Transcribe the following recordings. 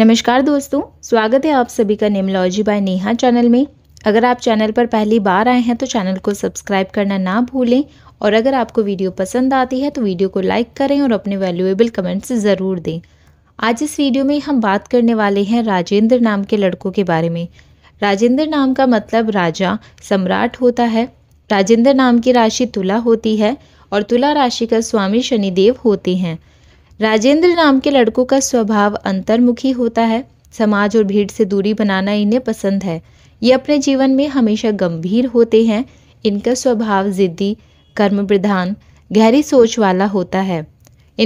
नमस्कार दोस्तों स्वागत है आप सभी का नेमलॉजी बाय नेहा चैनल में अगर आप चैनल पर पहली बार आए हैं तो चैनल को सब्सक्राइब करना ना भूलें और अगर आपको वीडियो पसंद आती है तो वीडियो को लाइक करें और अपने वैल्यूएबल कमेंट्स ज़रूर दें आज इस वीडियो में हम बात करने वाले हैं राजेंद्र नाम के लड़कों के बारे में राजेंद्र नाम का मतलब राजा सम्राट होता है राजेंद्र नाम की राशि तुला होती है और तुला राशि का स्वामी शनिदेव होते हैं राजेंद्र नाम के लड़कों का स्वभाव अंतर्मुखी होता है समाज और भीड़ से दूरी बनाना इन्हें पसंद है ये अपने जीवन में हमेशा गंभीर होते हैं इनका स्वभाव जिद्दी कर्म प्रधान गहरी सोच वाला होता है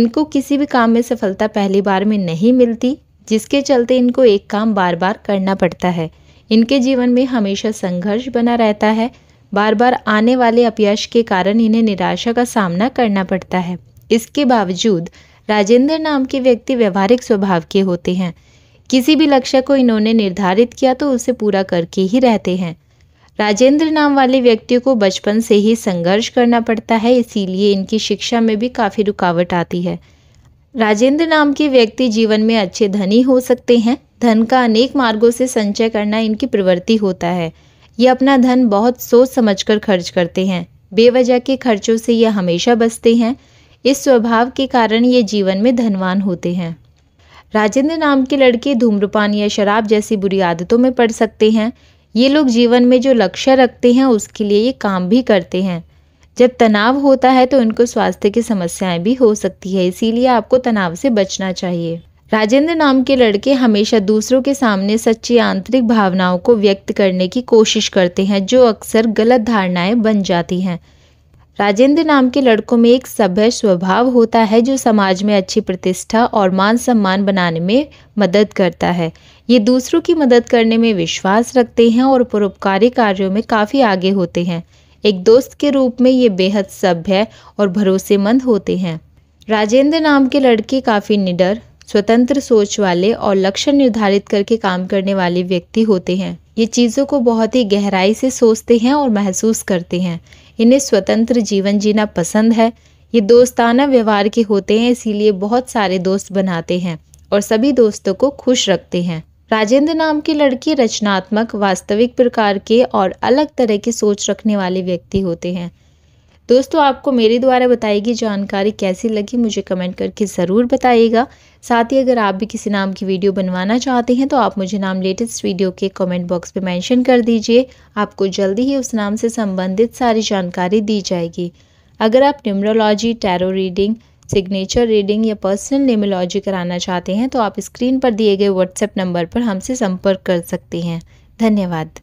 इनको किसी भी काम में सफलता पहली बार में नहीं मिलती जिसके चलते इनको एक काम बार बार करना पड़ता है इनके जीवन में हमेशा संघर्ष बना रहता है बार बार आने वाले अपयश के कारण इन्हें निराशा का सामना करना पड़ता है इसके बावजूद राजेंद्र नाम के व्यक्ति व्यवहारिक स्वभाव के होते हैं किसी भी लक्ष्य को इन्होंने निर्धारित किया तो उसे पूरा करके ही रहते हैं राजेंद्र नाम वाले व्यक्ति को बचपन से ही संघर्ष करना पड़ता है इसीलिए इनकी शिक्षा में भी काफ़ी रुकावट आती है राजेंद्र नाम के व्यक्ति जीवन में अच्छे धनी हो सकते हैं धन का अनेक मार्गों से संचय करना इनकी प्रवृत्ति होता है ये अपना धन बहुत सोच समझकर खर्च करते हैं बेवजह के खर्चों से यह हमेशा बचते हैं इस स्वभाव के कारण ये जीवन में धनवान होते हैं राजेंद्र नाम के लड़के धूम्रपान या शराब जैसी बुरी आदतों में पड़ सकते हैं ये लोग जीवन में जो लक्ष्य रखते हैं उसके लिए ये काम भी करते हैं जब तनाव होता है तो इनको स्वास्थ्य की समस्याएं भी हो सकती है इसीलिए आपको तनाव से बचना चाहिए राजेंद्र नाम के लड़के हमेशा दूसरों के सामने सच्ची आंतरिक भावनाओं को व्यक्त करने की कोशिश करते हैं जो अक्सर गलत धारणाएं बन जाती हैं राजेंद्र नाम के लड़कों में एक सभ्य स्वभाव होता है जो समाज में अच्छी प्रतिष्ठा और मान सम्मान बनाने में मदद करता है ये दूसरों की मदद करने में विश्वास रखते हैं और परोपकारी कार्यों में काफ़ी आगे होते हैं एक दोस्त के रूप में ये बेहद सभ्य और भरोसेमंद होते हैं राजेंद्र नाम के लड़के काफ़ी निडर स्वतंत्र सोच वाले और लक्ष्य निर्धारित करके काम करने वाले व्यक्ति होते हैं ये चीज़ों को बहुत ही गहराई से सोचते हैं और महसूस करते हैं इन्हें स्वतंत्र जीवन जीना पसंद है ये दोस्ताना व्यवहार के होते हैं इसीलिए बहुत सारे दोस्त बनाते हैं और सभी दोस्तों को खुश रखते हैं राजेंद्र नाम की लड़की रचनात्मक वास्तविक प्रकार के और अलग तरह के सोच रखने वाले व्यक्ति होते हैं दोस्तों आपको मेरे द्वारा बताई गई जानकारी कैसी लगी मुझे कमेंट करके ज़रूर बताइएगा साथ ही अगर आप भी किसी नाम की वीडियो बनवाना चाहते हैं तो आप मुझे नाम लेटेस्ट वीडियो के कमेंट बॉक्स में मेंशन कर दीजिए आपको जल्दी ही उस नाम से संबंधित सारी जानकारी दी जाएगी अगर आप numerology tarot reading signature reading या पर्सनल नेमोलॉजी कराना चाहते हैं तो आप स्क्रीन पर दिए गए व्हाट्सएप नंबर पर हमसे संपर्क कर सकते हैं धन्यवाद